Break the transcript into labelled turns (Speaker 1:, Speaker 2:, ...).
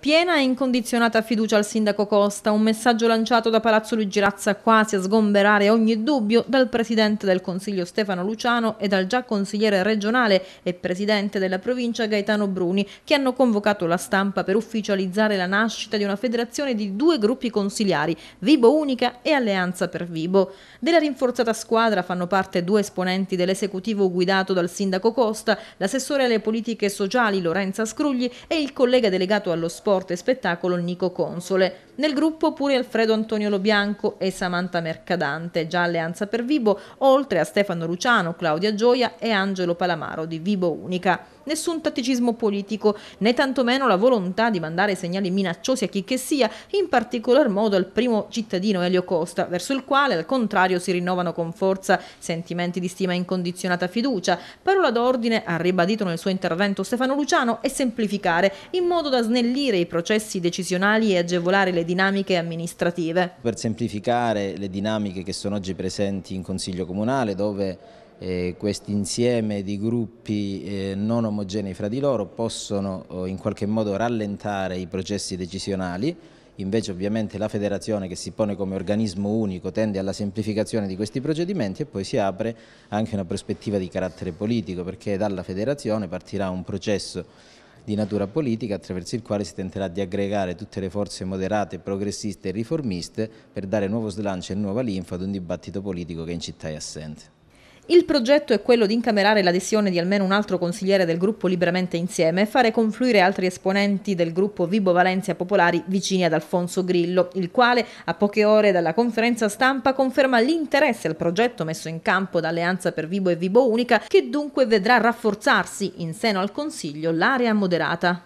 Speaker 1: Piena e incondizionata fiducia al sindaco Costa, un messaggio lanciato da Palazzo Luigi Razza quasi a sgomberare ogni dubbio dal presidente del Consiglio Stefano Luciano e dal già consigliere regionale e presidente della provincia Gaetano Bruni, che hanno convocato la stampa per ufficializzare la nascita di una federazione di due gruppi consigliari, Vibo Unica e Alleanza per Vibo. Della rinforzata squadra fanno parte due esponenti dell'esecutivo guidato dal sindaco Costa, l'assessore alle politiche sociali Lorenza Scrugli e il collega delegato allo sport Sport e Spettacolo Nico Console. Nel gruppo pure Alfredo Antonio Lobianco e Samantha Mercadante, già Alleanza per Vibo, oltre a Stefano Luciano, Claudia Gioia e Angelo Palamaro di Vibo Unica. Nessun tatticismo politico, né tantomeno la volontà di mandare segnali minacciosi a chi che sia, in particolar modo al primo cittadino Elio Costa, verso il quale al contrario si rinnovano con forza sentimenti di stima e incondizionata fiducia. Parola d'ordine, ha ribadito nel suo intervento Stefano Luciano, è semplificare, in modo da snellire i processi decisionali e agevolare le dinamiche
Speaker 2: amministrative. Per semplificare le dinamiche che sono oggi presenti in Consiglio Comunale dove eh, questo insieme di gruppi eh, non omogenei fra di loro possono oh, in qualche modo rallentare i processi decisionali Invece ovviamente la federazione che si pone come organismo unico tende alla semplificazione di questi procedimenti e poi si apre anche una prospettiva di carattere politico perché dalla federazione partirà un processo di natura politica attraverso il quale si tenterà di aggregare tutte le forze moderate, progressiste e riformiste per dare nuovo slancio e nuova linfa ad un dibattito politico che in città è assente.
Speaker 1: Il progetto è quello di incamerare l'adesione di almeno un altro consigliere del gruppo Liberamente Insieme e fare confluire altri esponenti del gruppo Vibo Valencia Popolari vicini ad Alfonso Grillo, il quale a poche ore dalla conferenza stampa conferma l'interesse al progetto messo in campo da Alleanza per Vibo e Vibo Unica, che dunque vedrà rafforzarsi in seno al Consiglio l'area moderata.